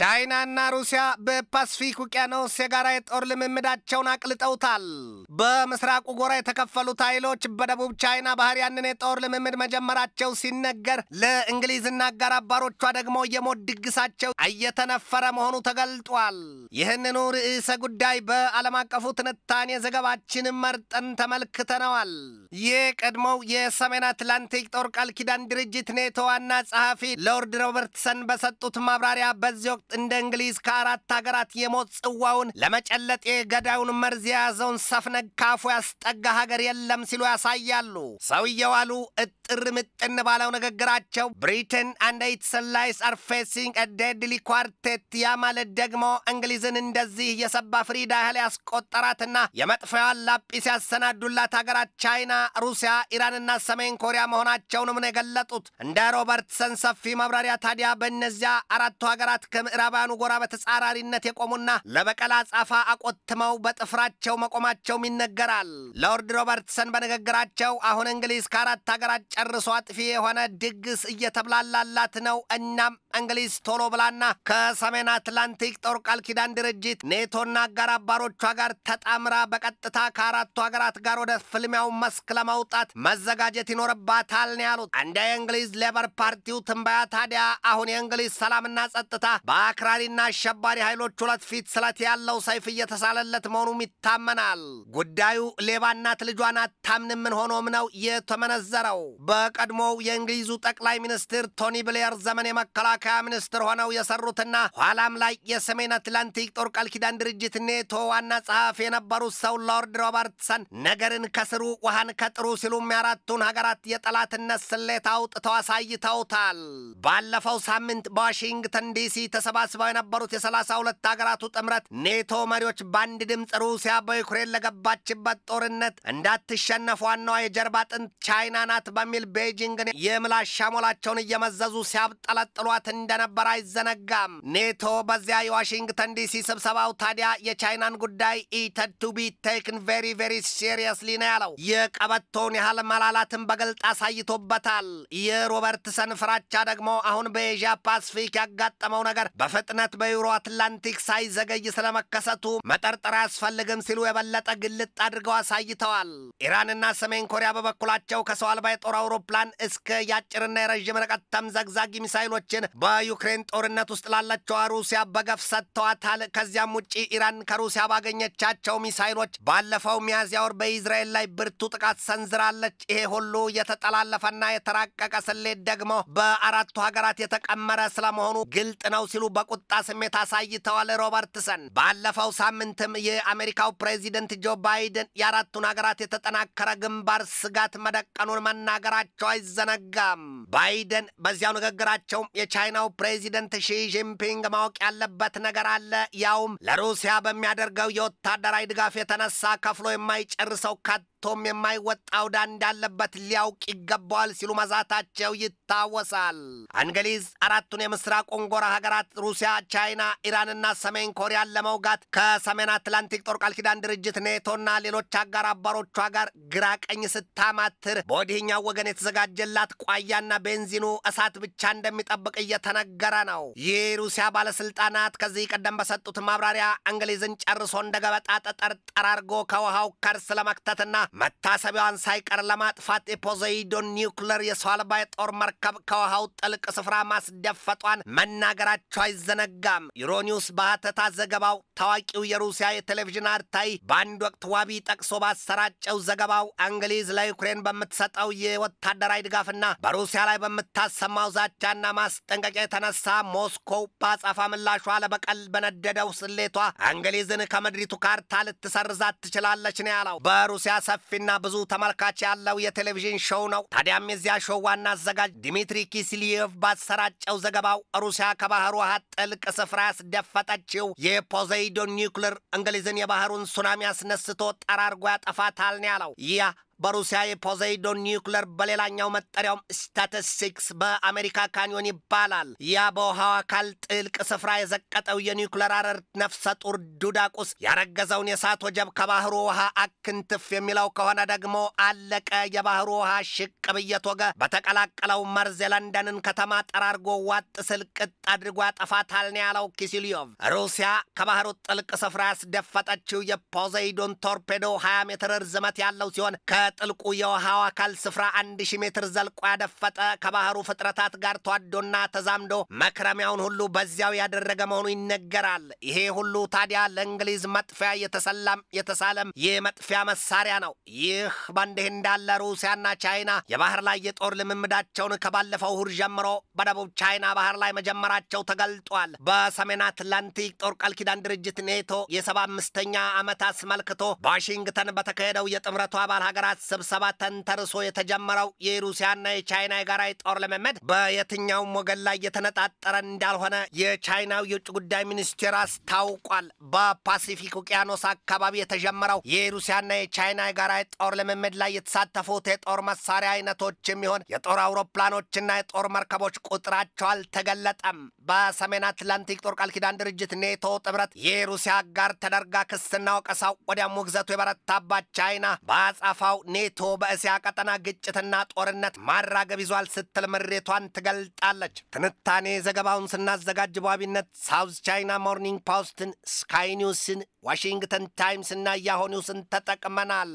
ቻይናና ሩሲያ በፓስፊክ ውቅያኖስ የጋራ የጦር ልምምዳቸውን አቅልጠውታል። በምስራቁ ጎራ የተከፈሉት ኃይሎች በደቡብ ቻይና ባህር ያንን የጦር ልምምድ መጀመራቸው ሲነገር፣ ለእንግሊዝና አጋር አባሮቿ ደግሞ የሞት ድግሳቸው እየተነፈረ መሆኑ ተገልጧል። ይህንኑ ርዕሰ ጉዳይ በዓለም አቀፉ ትንታኔ ዘገባችን መርጠን ተመልክተነዋል። የቀድሞው የሰሜን አትላንቲክ ጦር ቃል ኪዳን ድርጅት ኔቶ ዋና ጸሐፊ ሎርድ ሮበርትሰን በሰጡት ማብራሪያ በዚህ ወቅት እንደ እንግሊዝ ከአራት ሀገራት የሞት ጽዋውን ለመጨለጥ ገዳዩን መርዝ የያዘውን ሰፍነግ ካፉ ያስጠጋ ሀገር የለም ሲሉ ያሳያሉ። ሰውየው አሉ እጥር ምጥን ባለው ንግግራቸው ብሪትን አንድ ኢትስ ላይስ አር ፌሲንግ ዴድሊ ኳርቴት፣ ያ ማለት ደግሞ እንግሊዝን እንደዚህ የሰባ ፍሪዳ ያህል ያስቆጠራትና የመጥፊያዋን ላጲስ ያሰናዱላት ሀገራት ቻይና፣ ሩሲያ፣ ኢራንና ሰሜን ኮሪያ መሆናቸውንም ነው የገለጡት። እንደ ሮበርትሰን ሰፊ ማብራሪያ ታዲያ በእነዚያ አራቱ ሀገራት ከምዕራ ከምዕራባውያኑ ጎራ በተጻራሪነት የቆሙና ለበቀል ጻፋ አቆትመው በጥፍራቸው መቆማቸውም ይነገራል። ሎርድ ሮበርትሰን በንግግራቸው አሁን እንግሊዝ ከአራት ሀገራት ጨርሶ አጥፊ የሆነ ድግስ እየተብላላላት ነው እናም እንግሊዝ ቶሎ ብላና ከሰሜን አትላንቲክ ጦር ቃል ኪዳን ድርጅት ኔቶና አጋር አባሮቿ ጋር ተጣምራ በቀጥታ ከአራቱ ሀገራት ጋር ወደ ፍልሚያው መስክ ለማውጣት መዘጋጀት ይኖርባታል ነው ያሉት። እንደ የእንግሊዝ ሌበር ፓርቲው ትንበያ ታዲያ አሁን የእንግሊዝ ሰላምና ጸጥታ በአክራሪና አሸባሪ ኃይሎች ሁለት ፊት ስለት ያለው ሰይፍ እየተሳለለት መሆኑም ይታመናል። ጉዳዩ ሌባ እናት ልጇን አታምንም ምን ሆኖም ነው የተመነዘረው። በቀድሞው የእንግሊዙ ጠቅላይ ሚኒስትር ቶኒ ብሌየር ዘመን የመከላከ መከላከያ ሚኒስትር ሆነው የሰሩትና ኋላም ላይ የሰሜን አትላንቲክ ጦር ቃል ኪዳን ድርጅት ኔቶ ዋና ጸሐፊ የነበሩት ሰው ሎርድ ሮበርትሰን ነገርን ከስሩ ውሃን ከጥሩ ሲሉም የአራቱን ሀገራት የጠላትነት ስሌት አውጥተው አሳይተውታል። ባለፈው ሳምንት በዋሽንግተን ዲሲ ተሰባስበው የነበሩት የሰላሳ ሁለት ሀገራቱ ጥምረት ኔቶ መሪዎች በአንድ ድምፅ ሩሲያ በዩክሬን ለገባችበት ጦርነት እንዳትሸነፍ ዋናዋ የጀርባ አጥንት ቻይና ናት በሚል ቤጂንግን የምላሽ ሻሞላቸውን እየመዘዙ ሲያብጠለጥሏት እንደነበር አይዘነጋም። ኔቶ በዚያ የዋሽንግተን ዲሲ ስብሰባው ታዲያ የቻይናን ጉዳይ ኢተድ ቱ ቢ ቴክን ቬሪ ቬሪ ሲሪየስሊ ነው ያለው። የቀበቶውን ያህል መላላትን በግልጥ አሳይቶበታል። የሮበርትሰን ፍራቻ ደግሞ አሁን በኤዥያ ፓስፊክ ያጋጠመው ነገር በፍጥነት በዩሮ አትላንቲክ ሳይዘገይ ስለመከሰቱ መጠርጠር አያስፈልግም ሲሉ የበለጠ ግልጥ አድርገው አሳይተዋል። ኢራንና ሰሜን ኮሪያ በበኩላቸው ከሰው አልባ የጦር አውሮፕላን እስከ ያጭርና የረዥም ርቀት ተምዘግዛጊ ሚሳይሎችን በዩክሬን ጦርነት ውስጥ ላለችዋ ሩሲያ በገፍ ሰጥተዋታል። ከዚያም ውጪ ኢራን ከሩሲያ ባገኘቻቸው ሚሳይሎች ባለፈው ሚያዝያ ወር በኢዝራኤል ላይ ብርቱ ጥቃት ሰንዝራለች። ይሄ ሁሉ የተጠላለፈና የተራቀቀ ስሌት ደግሞ በአራቱ ሀገራት የተቀመረ ስለመሆኑ ግልጥ ነው ሲሉ በቁጣ ስሜት አሳይተዋል። ሮበርትሰን ባለፈው ሳምንትም የአሜሪካው ፕሬዚደንት ጆ ባይደን የአራቱን ሀገራት የተጠናከረ ግንባር ስጋት መደቀኑን መናገራቸው አይዘነጋም። ባይደን በዚያው ንግግራቸውም የቻይ የቻይናው ፕሬዚደንት ሺ ጂንፒንግ ማወቅ ያለበት ነገር አለ። ያውም ለሩሲያ በሚያደርገው የወታደራዊ ድጋፍ የተነሳ ከፍሎ የማይጨርሰው ከቶም የማይወጣው ዕዳ እንዳለበት ሊያውቅ ይገባዋል ሲሉ መዛታቸው ይታወሳል። እንግሊዝ አራቱን የምስራ ጎራ ሀገራት ሩሲያ፣ ቻይና፣ ኢራንና ሰሜን ኮሪያን ለመውጋት ከሰሜን አትላንቲክ ጦር ቃል ኪዳን ድርጅት ኔቶና ሌሎች አጋር አባሮቿ ጋር ግራ ቀኝ ስታማትር በወዲህኛው ወገን የተዘጋጀላት ቋያና ቤንዚኑ እሳት ብቻ እንደሚጠብቅ እየ እየተነገረ ነው። ይህ ሩሲያ ባለስልጣናት ከዚህ ቀደም በሰጡት ማብራሪያ እንግሊዝን ጨርሶ እንደ ገበጣ ጠጠር ጠራርጎ ከውሃው ከርስ ለመክተትና መታሰቢያዋን ሳይቀር ለማጥፋት የፖዘይዶን ኒውክለር የሰው አልባ የጦር መርከብ ከውሃው ጥልቅ ስፍራ ማስደፈጧን መናገራቸው አይዘነጋም። ዩሮኒውስ በሀተታ ዘገባው ታዋቂው የሩሲያ የቴሌቪዥን አርታይ በአንድ ወቅት ዋቢ ጠቅሶ ባሰራጨው ዘገባው እንግሊዝ ለዩክሬን በምትሰጠው የወታደራዊ ድጋፍና በሩሲያ ላይ በምታሰማው ዛቻና ማስጠንቀ መቀጨ የተነሳ ሞስኮው በአጸፋ ምላሿ ለበቀል በነደደው ስሌቷ እንግሊዝን ከምድሪቱ ካርታ ልትሰርዛት ትችላለች ነው ያለው። በሩሲያ ሰፊና ብዙ ተመልካች ያለው የቴሌቪዥን ሾው ነው። ታዲያም የዚያ ሾው ዋና አዘጋጅ ዲሚትሪ ኪስሊየቭ ባሰራጨው ዘገባው ሩሲያ ከባህሩ ውሃ ጥልቅ ስፍራ ያስደፈጠችው የፖዘይዶን ኒውክለር እንግሊዝን የባህሩን ሱናሚ አስነስቶ ጠራርጎ ያጠፋታል ነው ያለው። ያ በሩሲያ የፖዘይዶን ኒውክለር በሌላኛው መጠሪያውም ስታቲስቲክስ በአሜሪካ ካኒዮን ይባላል። ያ በውሃው አካል ጥልቅ ስፍራ የዘቀጠው የኒውክለር አረር ነፍሰ ጡር ዱዳቁስ ያረገዘውን የእሳት ወጀብ ከባህሩ ውሃ አክንትፍ የሚለው ከሆነ ደግሞ አለቀ። የባህሩ ውሃ ሽቅብ ወገ በተቀላቀለው መርዝ የለንደንን ከተማ ጠራርጎ ዋጥ ስልቅጥ አድርጎ ያጠፋታል ነው ያለው ኪሲልዮቭ። ሩሲያ ከባህሩ ጥልቅ ስፍራ ያስደፈጠችው የፖዘይዶን ቶርፔዶ 20 ሜትር ርዝመት ያለው ሲሆን ከ ጥልቁ የውሃው አካል ስፍራ አንድ ሺህ ሜትር ዘልቆ ያደፈጠ ከባህሩ ፍጥረታት ጋር ተዋዶና ተዛምዶ መክረሚያውን ሁሉ በዚያው ያደረገ መሆኑ ይነገራል። ይሄ ሁሉ ታዲያ ለእንግሊዝ መጥፊያ የተሰላም የተሳለም የመጥፊያ መሳሪያ ነው። ይህ በእንዲህ እንዳለ ሩሲያና ቻይና የባህር ላይ የጦር ልምምዳቸውን ከባለፈው እሁድ ጀምሮ በደቡብ ቻይና ባህር ላይ መጀመራቸው ተገልጧል። በሰሜን አትላንቲክ ጦር ቃል ኪዳን ድርጅት ኔቶ የሰባ አምስተኛ ዓመት አስመልክቶ በዋሽንግተን በተካሄደው የጥምረቱ አባል ሀገራት የመሪዎች ስብሰባ ተንተርሶ የተጀመረው የሩሲያና የቻይና የጋራ የጦር ልምምድ በየትኛውም ወገን ላይ የተነጣጠረ እንዳልሆነ የቻይናው የውጭ ጉዳይ ሚኒስቴር አስታውቋል። በፓሲፊክ ውቅያኖስ አካባቢ የተጀመረው የሩሲያና የቻይና የጋራ የጦር ልምምድ ላይ የተሳተፉት የጦር መሳሪያ አይነቶች የሚሆን የጦር አውሮፕላኖችና የጦር መርከቦች ቁጥራቸው አልተገለጠም። በሰሜን አትላንቲክ ጦር ቃል ኪዳን ድርጅት ኔቶ ጥምረት የሩሲያ አጋር ተደርጋ ክስና ወቀሳው ወዲያም ውግዘቱ የበረታባት ቻይና በጻፋው ኔቶ በእስያ ቀጠና ግጭትና ጦርነት ማራገብ ይዟል ስትል ምሬቷን ትገልጣለች። ትንታኔ ዘገባውን ስናዘጋጅ በዋቢነት ሳውዝ ቻይና ሞርኒንግ ፖስትን፣ ስካይ ኒውስን፣ ዋሽንግተን ታይምስ እና ያሆኒውስን ተጠቅመናል።